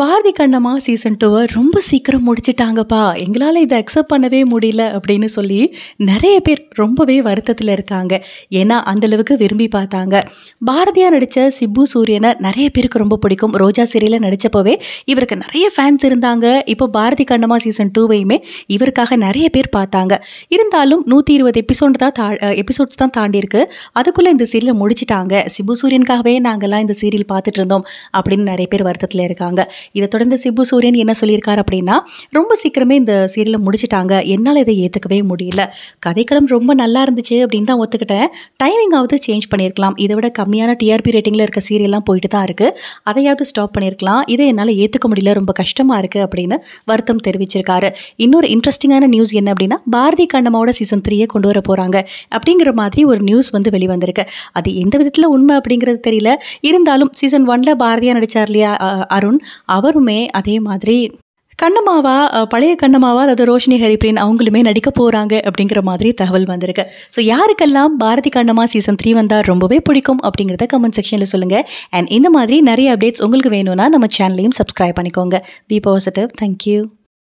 Bharathi Kannamma season டூவை ரொம்ப சீக்கிரம் முடிச்சிட்டாங்கப்பா எங்களால் இதை அக்செப்ட் பண்ணவே முடியல அப்படின்னு சொல்லி நிறைய பேர் ரொம்பவே வருத்தத்தில் இருக்காங்க ஏன்னா அந்தளவுக்கு விரும்பி பார்த்தாங்க பாரதியாக நடித்த சிப்பு சூரியனை நிறைய பேருக்கு ரொம்ப பிடிக்கும் ரோஜா சீரியலில் நடித்தப்போவே இவருக்கு நிறைய ஃபேன்ஸ் இருந்தாங்க இப்போ பாரதி கண்ணம்மா சீசன் டூவையுமே இவருக்காக நிறைய பேர் பார்த்தாங்க இருந்தாலும் நூற்றி இருபது எபிசோடு தான் தா எபிசோட்ஸ் தான் தாண்டி அதுக்குள்ளே இந்த சீரியலை முடிச்சிட்டாங்க சிபு சூரியனுக்காகவே நாங்கள்லாம் இந்த சீரியல் பார்த்துட்டு இருந்தோம் அப்படின்னு நிறைய பேர் வருத்தத்தில் இருக்காங்க இதை தொடர்ந்து சிபு சூரியன் என்ன சொல்லியிருக்காரு அப்படின்னா ரொம்ப சீக்கிரமே இந்த சீரியலை முடிச்சிட்டாங்க என்னால் இதை ஏற்றுக்கவே முடியல கதைக்களம் ரொம்ப நல்லா இருந்துச்சு அப்படின்னு தான் ஒத்துக்கிட்டேன் டைமிங்காவது சேஞ்ச் பண்ணியிருக்கலாம் இதை விட கம்மியான டிஆர்பி ரேட்டிங்கில் இருக்க சீரியல்லாம் போயிட்டு தான் இருக்குது அதையாவது ஸ்டாப் பண்ணியிருக்கலாம் இதை என்னால் ஏற்றுக்க முடியல ரொம்ப கஷ்டமாக இருக்குது அப்படின்னு வருத்தம் தெரிவிச்சிருக்காரு இன்னொரு இன்ட்ரெஸ்டிங்கான நியூஸ் என்ன அப்படின்னா பாரதி கண்ணமாவோட சீசன் த்ரீயை கொண்டு வர போகிறாங்க அப்படிங்கிற மாதிரி ஒரு நியூஸ் வந்து வெளிவந்திருக்கு அது எந்த விதத்தில் உண்மை அப்படிங்கிறது தெரியல இருந்தாலும் சீசன் ஒனில் பாரதியாக நடித்தார் இல்லையா அருண் அவருமே அதே மாதிரி கண்ணம்மாவா பழைய கண்ணம்மாவா அதாவது ரோஷினி ஹரிப்ரீன் அவங்களுமே நடிக்க போகிறாங்க அப்படிங்கிற மாதிரி தகவல் வந்திருக்கு ஸோ யாருக்கெல்லாம் பாரதி கண்ணம்மா சீசன் த்ரீ வந்தால் ரொம்பவே பிடிக்கும் அப்படிங்கிறத கமெண்ட் செக்ஷனில் சொல்லுங்கள் அண்ட் இந்த மாதிரி நிறைய அப்டேட்ஸ் உங்களுக்கு வேணும்னா நம்ம சேனலையும் சப்ஸ்கிரைப் பண்ணிக்கோங்க பி பாசிட்டிவ் தேங்க்யூ